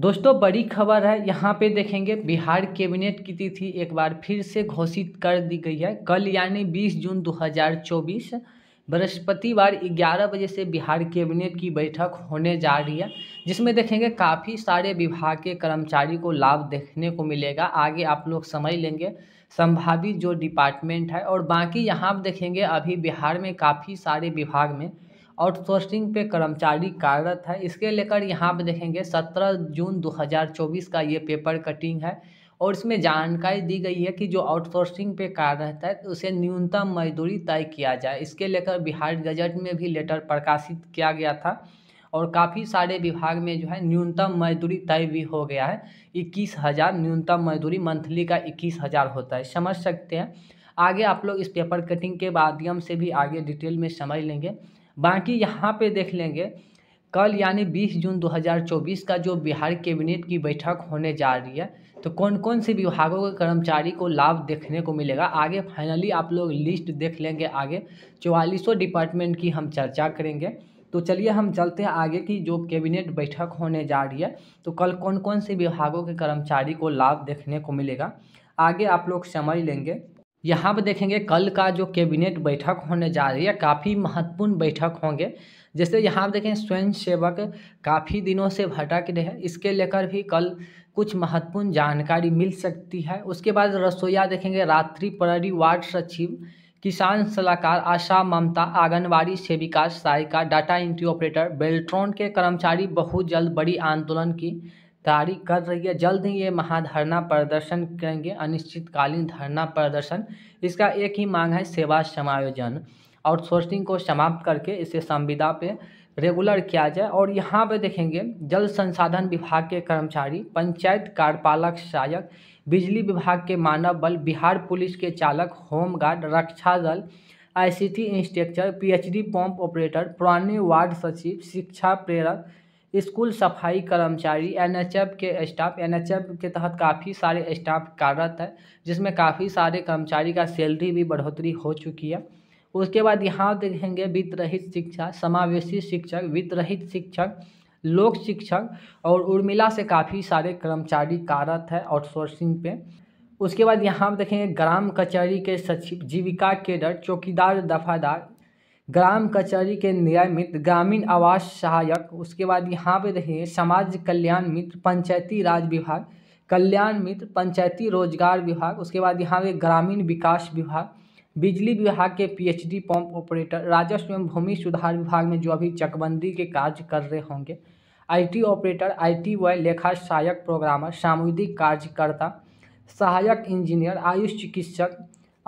दोस्तों बड़ी खबर है यहाँ पे देखेंगे बिहार कैबिनेट की तिथि एक बार फिर से घोषित कर दी गई है कल यानी 20 जून 2024 बृहस्पतिवार 11 बजे से बिहार कैबिनेट की बैठक होने जा रही है जिसमें देखेंगे काफ़ी सारे विभाग के कर्मचारी को लाभ देखने को मिलेगा आगे आप लोग समझ लेंगे संभावित जो डिपार्टमेंट है और बाकी यहाँ देखेंगे अभी बिहार में काफ़ी सारे विभाग में आउटसोर्सिंग पे कर्मचारी कार्यरत है इसके लेकर यहाँ पे देखेंगे 17 जून 2024 का ये पेपर कटिंग है और इसमें जानकारी दी गई है कि जो आउटसोर्सिंग पे कार्यरत है तो उसे न्यूनतम मजदूरी तय किया जाए इसके लेकर बिहार गजट में भी लेटर प्रकाशित किया गया था और काफ़ी सारे विभाग में जो है न्यूनतम मजदूरी तय भी हो गया है इक्कीस हज़ार न्यूनतम मजदूरी मंथली का इक्कीस हज़ार होता है समझ सकते हैं आगे आप लोग इस पेपर कटिंग के माध्यम से भी आगे डिटेल में समझ लेंगे बाकी यहाँ पे देख लेंगे कल यानी 20 जून 2024 का जो बिहार कैबिनेट की बैठक होने जा रही है तो कौन कौन से विभागों के कर्मचारी को लाभ देखने को मिलेगा आगे फाइनली आप लोग लिस्ट देख लेंगे आगे चौवालीसों डिपार्टमेंट की हम चर्चा करेंगे तो चलिए हम चलते हैं आगे की जो कैबिनेट बैठक होने जा रही है तो कल कौन कौन से विभागों के कर्मचारी को लाभ देखने को मिलेगा आगे आप लोग समझ लेंगे यहाँ पर देखेंगे कल का जो कैबिनेट बैठक होने जा रही है काफ़ी महत्वपूर्ण बैठक होंगे जैसे यहाँ पर देखें स्वयं सेवक काफ़ी दिनों से भटक रहे हैं इसके लेकर भी कल कुछ महत्वपूर्ण जानकारी मिल सकती है उसके बाद रसोईया देखेंगे रात्रि प्रहरी वार्ड सचिव किसान सलाहकार आशा ममता आंगनबाड़ी सेविका सहायिका डाटा एंट्री ऑपरेटर बेल्ट्रॉन के कर्मचारी बहुत जल्द बड़ी आंदोलन की तैयारी कर रही है जल्द ही ये महाधरना प्रदर्शन करेंगे अनिश्चितकालीन धरना प्रदर्शन इसका एक ही मांग है सेवा समायोजन आउटसोर्सिंग को समाप्त करके इसे संविदा पे रेगुलर किया जाए और यहाँ पे देखेंगे जल संसाधन विभाग के कर्मचारी पंचायत कार्यपालक सहायक बिजली विभाग के मानव बल बिहार पुलिस के चालक होमगार्ड रक्षा दल I C T instructor D pump operator पुराने वार्ड सचिव शिक्षा प्रेरक स्कूल सफाई कर्मचारी एन के स्टाफ एन के तहत काफ़ी सारे स्टाफ कार्यरत है जिसमें काफ़ी सारे कर्मचारी का सैलरी भी बढ़ोतरी हो चुकी है उसके बाद यहाँ देखेंगे वित्त रहित शिक्षा समावेशी शिक्षक वित्त रहित शिक्षक लोक शिक्षक और उर्मिला से काफ़ी सारे कर्मचारी कार्यरत है आउटसोर्सिंग पे उसके बाद यहाँ देखेंगे ग्राम कचहरी के सचिव जीविका केडर चौकीदार दफादार ग्राम कचहरी के नियमित ग्रामीण आवास सहायक उसके बाद यहाँ पे देखिए समाज कल्याण मित्र पंचायती राज विभाग कल्याण मित्र पंचायती रोजगार विभाग उसके बाद यहाँ पे ग्रामीण विकास विभाग बिजली विभाग के पीएचडी पंप ऑपरेटर राजस्व एवं भूमि सुधार विभाग में जो अभी चकबंदी के कार्य कर रहे होंगे आईटी ऑपरेटर आईटी टी लेखा सहायक प्रोग्रामर सामुदायिक कार्यकर्ता सहायक इंजीनियर आयुष चिकित्सक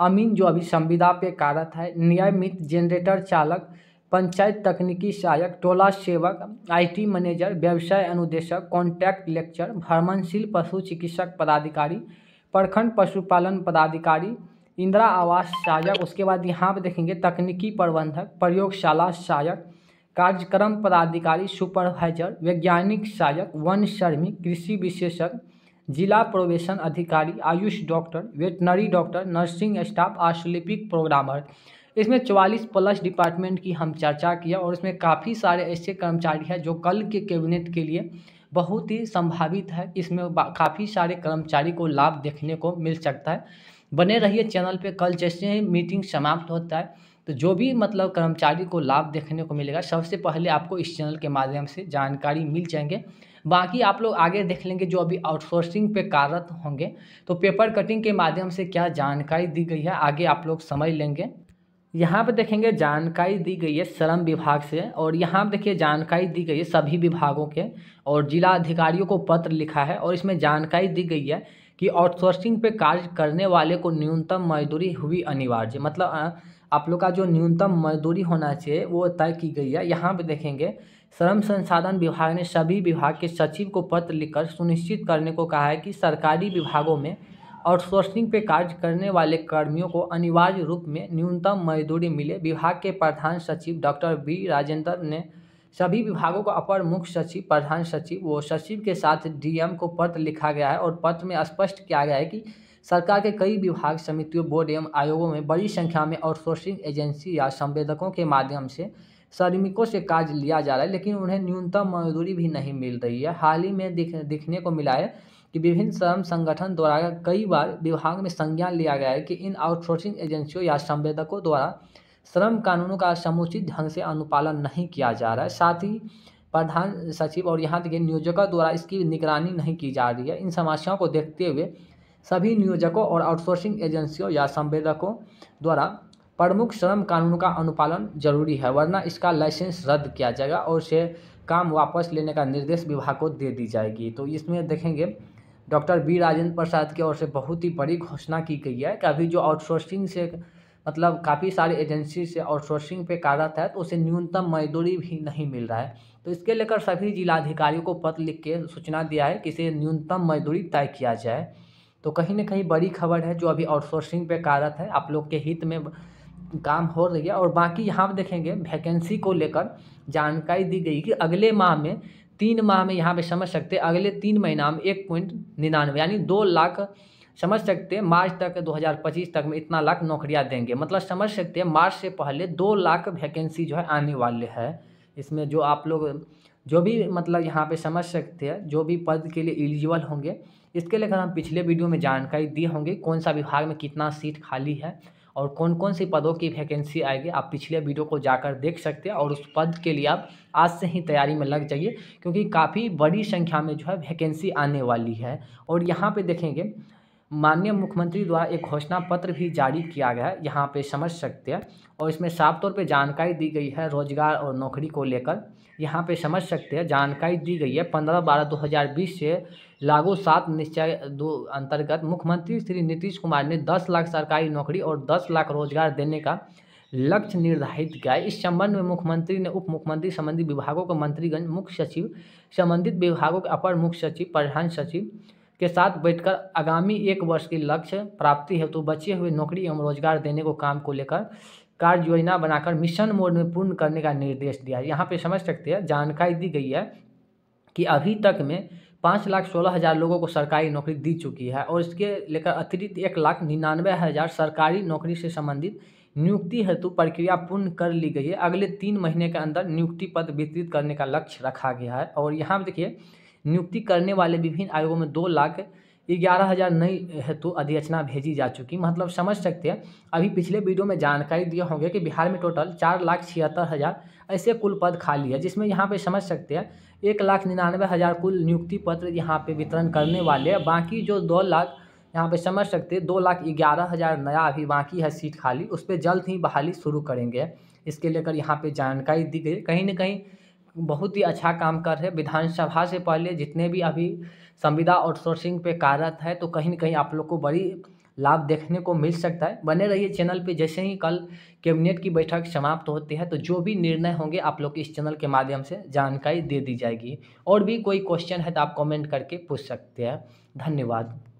अमीन जो अभी संविदा पे कार्यरत है नियमित जनरेटर चालक पंचायत तकनीकी सहायक टोला सेवक आईटी मैनेजर व्यवसाय अनुदेशक कॉन्ट्रैक्ट लेक्चर भ्रमणशील पशु चिकित्सक पदाधिकारी प्रखंड पशुपालन पदाधिकारी इंदिरा आवास सहायक उसके बाद यहाँ पर देखेंगे तकनीकी प्रबंधक प्रयोगशाला सहायक कार्यक्रम पदाधिकारी सुपरवाइजर वैज्ञानिक सहायक वन श्रमिक कृषि विशेषज्ञ जिला प्रोबेशन अधिकारी AYUSH doctor veterinary doctor nursing staff और स्लिपिक प्रोग्रामर इसमें 44 प्लस डिपार्टमेंट की हम चर्चा किया और इसमें काफ़ी सारे ऐसे कर्मचारी हैं जो कल के कैबिनेट के लिए बहुत ही संभावित है इसमें काफ़ी सारे कर्मचारी को लाभ देखने को मिल सकता है बने रहिए चैनल पे कल जैसे ही मीटिंग समाप्त होता है तो जो भी मतलब कर्मचारी को लाभ देखने को मिलेगा सबसे पहले आपको इस चैनल के माध्यम से जानकारी मिल जाएंगे बाकी आप लोग आगे देख लेंगे जो अभी आउटसोर्सिंग पे कार्यरत होंगे तो पेपर कटिंग के माध्यम से क्या जानकारी दी गई है आगे आप लोग समझ लेंगे यहाँ पर देखेंगे जानकारी दी गई है श्रम विभाग से और यहाँ पर देखिए जानकारी दी गई है सभी विभागों के और जिला अधिकारियों को पत्र लिखा है और इसमें जानकारी दी गई है कि आउटसोर्सिंग पे कार्य करने वाले को न्यूनतम मजदूरी हुई अनिवार्य मतलब आप लोग का जो न्यूनतम मजदूरी होना चाहिए वो तय की गई है यहाँ पे देखेंगे श्रम संसाधन विभाग ने सभी विभाग के सचिव को पत्र लिखकर सुनिश्चित करने को कहा है कि सरकारी विभागों में आउटसोर्सिंग पे कार्य करने वाले कर्मियों को अनिवार्य रूप में न्यूनतम मजदूरी मिले विभाग के प्रधान सचिव डॉक्टर बी राजेंद्र ने सभी विभागों को अपर मुख्य सचिव प्रधान सचिव व सचिव के साथ डीएम को पत्र लिखा गया है और पत्र में स्पष्ट किया गया है कि सरकार के कई विभाग समितियों बोर्ड एवं आयोगों में बड़ी संख्या में आउटसोर्सिंग एजेंसी या संवेदकों के माध्यम से श्रमिकों से कार्य लिया जा रहा है लेकिन उन्हें न्यूनतम मजदूरी भी नहीं मिल रही है हाल ही में दिख दिखने को मिला है कि विभिन्न श्रम संगठन द्वारा कई बार विभाग में संज्ञान लिया गया है कि इन आउटसोर्सिंग एजेंसियों या संवेदकों द्वारा श्रम कानूनों का समुचित ढंग से अनुपालन नहीं किया जा रहा है साथ ही प्रधान सचिव और यहाँ के नियोजकों द्वारा इसकी निगरानी नहीं की जा रही है इन समस्याओं को देखते हुए सभी नियोजकों और आउटसोर्सिंग एजेंसियों या संवेदकों द्वारा प्रमुख श्रम कानून का अनुपालन जरूरी है वरना इसका लाइसेंस रद्द किया जाएगा और इसे काम वापस लेने का निर्देश विभाग को दे दी जाएगी तो इसमें देखेंगे डॉक्टर बी राजेंद्र प्रसाद की ओर से बहुत ही बड़ी घोषणा की गई है कि अभी जो आउटसोर्सिंग से मतलब काफ़ी सारी एजेंसी से आउटसोर्सिंग पे कार्यरत है तो उसे न्यूनतम मजदूरी भी नहीं मिल रहा है तो इसके लेकर सभी जिलाधिकारियों को पत्र लिख के सूचना दिया है कि इसे न्यूनतम मजदूरी तय किया जाए तो कहीं ना कहीं बड़ी खबर है जो अभी आउटसोर्सिंग पे कार्यरत है आप लोग के हित में काम हो रही है और बाकी यहाँ पर देखेंगे वैकेंसी को लेकर जानकारी दी गई कि अगले माह में तीन माह में यहाँ पर समझ सकते अगले तीन महीना में एक पॉइंट निन्यानवे यानी दो लाख समझ सकते हैं मार्च तक 2025 तक में इतना लाख नौकरियां देंगे मतलब समझ सकते हैं मार्च से पहले दो लाख वैकेंसी जो है आने वाले है इसमें जो आप लोग जो भी मतलब यहाँ पे समझ सकते हैं जो भी पद के लिए एलिजिबल होंगे इसके लेकर हम पिछले वीडियो में जानकारी दिए होंगे कौन सा विभाग में कितना सीट खाली है और कौन कौन सी पदों की वैकेंसी आएगी आप पिछले वीडियो को जाकर देख सकते हैं और उस पद के लिए आप आज से ही तैयारी में लग जाइए क्योंकि काफ़ी बड़ी संख्या में जो है वैकेंसी आने वाली है और यहाँ पे देखेंगे माननीय मुख्यमंत्री द्वारा एक घोषणा पत्र भी जारी किया गया है यहाँ पे समझ सकते हैं और इसमें साफ तौर पे जानकारी दी गई है रोजगार और नौकरी को लेकर यहाँ पे समझ सकते हैं जानकारी दी गई है पंद्रह बारह दो हज़ार बीस से लागू सात निश्चय दो अंतर्गत मुख्यमंत्री श्री नीतीश कुमार ने दस लाख सरकारी नौकरी और दस लाख रोजगार देने का लक्ष्य निर्धारित किया इस संबंध में मुख्यमंत्री ने उप मुख्यमंत्री संबंधित विभागों के मंत्रीगण मुख्य सचिव संबंधित विभागों के अपर मुख्य सचिव प्रधान सचिव के साथ बैठकर आगामी एक वर्ष की लक्ष्य प्राप्ति हेतु तो बचे हुए नौकरी एवं रोजगार देने को काम को लेकर कार्य योजना बनाकर मिशन मोड में पूर्ण करने का निर्देश दिया है यहाँ पे समझ सकते हैं जानकारी दी गई है कि अभी तक में पाँच लाख सोलह हज़ार लोगों को सरकारी नौकरी दी चुकी है और इसके लेकर अतिरिक्त एक लाख निन्यानवे हज़ार सरकारी नौकरी से संबंधित नियुक्ति हेतु प्रक्रिया पूर्ण कर ली गई है अगले तीन महीने के अंदर नियुक्ति पद वितरित करने का लक्ष्य रखा गया है और यहाँ देखिए नियुक्ति करने वाले विभिन्न आयोगों में दो लाख ग्यारह हज़ार नई हेतु अधियचना भेजी जा चुकी मतलब समझ सकते हैं अभी पिछले वीडियो में जानकारी दिए होंगे कि बिहार में टोटल चार लाख छिहत्तर हज़ार ऐसे कुल पद खाली है जिसमें यहाँ पे समझ सकते हैं एक लाख निन्यानवे हज़ार कुल नियुक्ति पत्र यहाँ पे वितरण करने वाले हैं बाकी जो दो लाख यहाँ पे समझ सकते हैं दो लाख ग्यारह हज़ार नया अभी बाकी है सीट खाली उस पर जल्द ही बहाली शुरू करेंगे इसके लेकर यहाँ पर जानकारी दी गई कहीं ना कहीं बहुत ही अच्छा काम कर रहे विधानसभा से पहले जितने भी अभी संविदा आउटसोर्सिंग पे कार्यरत है तो कहीं ना कहीं आप लोग को बड़ी लाभ देखने को मिल सकता है बने रहिए चैनल पे जैसे ही कल कैबिनेट की बैठक समाप्त होती है तो जो भी निर्णय होंगे आप लोग इस चैनल के माध्यम से जानकारी दे दी जाएगी और भी कोई क्वेश्चन है तो आप कमेंट करके पूछ सकते हैं धन्यवाद